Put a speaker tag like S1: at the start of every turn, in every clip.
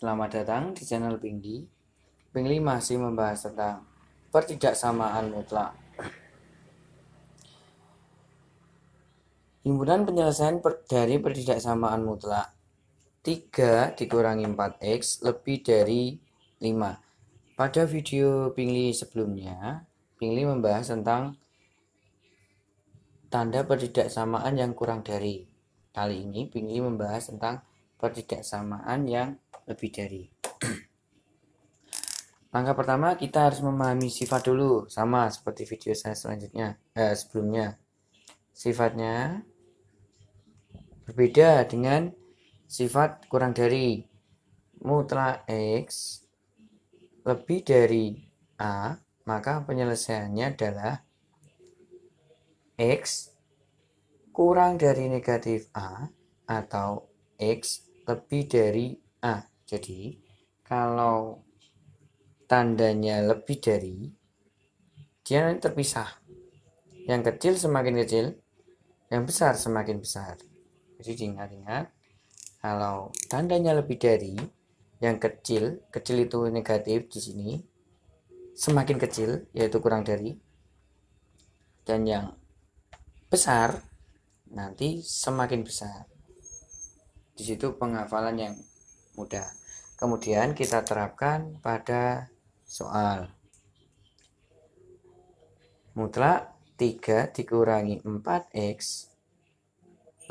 S1: Selamat datang di channel Pinggi. Pingli masih membahas tentang pertidaksamaan mutlak. Himpunan penyelesaian per dari pertidaksamaan mutlak 3 dikurangi 4x lebih dari 5. Pada video Pingli sebelumnya, Pingli membahas tentang tanda pertidaksamaan yang kurang dari. Kali ini Pingli membahas tentang pertidaksamaan yang lebih dari. Langkah pertama kita harus memahami sifat dulu, sama seperti video saya selanjutnya eh, sebelumnya. Sifatnya berbeda dengan sifat kurang dari mutlak x lebih dari a, maka penyelesaiannya adalah x kurang dari negatif a atau x lebih dari a. Jadi, kalau tandanya lebih dari, dia nanti terpisah. Yang kecil semakin kecil, yang besar semakin besar. Jadi diingat-ingat, kalau tandanya lebih dari, yang kecil, kecil itu negatif di sini, semakin kecil, yaitu kurang dari, dan yang besar, nanti semakin besar. Di situ penghafalan yang mudah. Kemudian kita terapkan pada soal. Mutlak 3 dikurangi 4x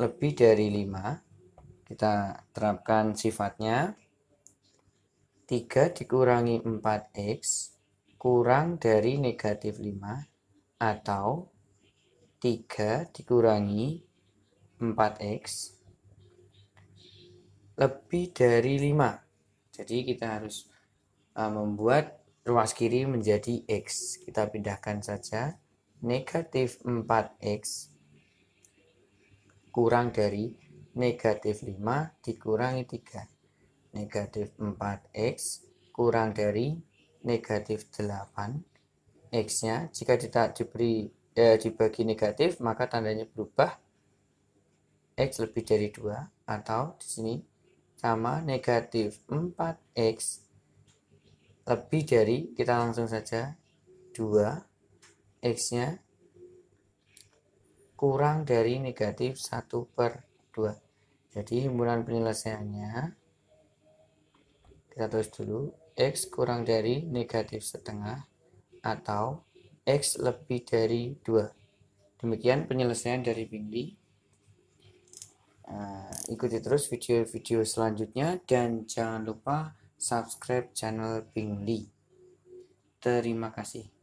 S1: lebih dari 5. Kita terapkan sifatnya. 3 dikurangi 4x kurang dari negatif 5 atau 3 dikurangi 4x lebih dari 5 jadi kita harus uh, membuat ruas kiri menjadi X kita pindahkan saja negatif 4X kurang dari negatif 5 dikurangi 3 negatif 4X kurang dari negatif 8 X-nya jika tidak diberi eh, dibagi negatif maka tandanya berubah X lebih dari 2 atau di sini sama negatif 4x lebih dari kita langsung saja 2 x nya kurang dari negatif 1 per 2 jadi himpunan penyelesaiannya kita tulis dulu x kurang dari negatif setengah atau x lebih dari 2 demikian penyelesaian dari Bingley uh, Ikuti terus video-video selanjutnya dan jangan lupa subscribe channel Bingli. Terima kasih.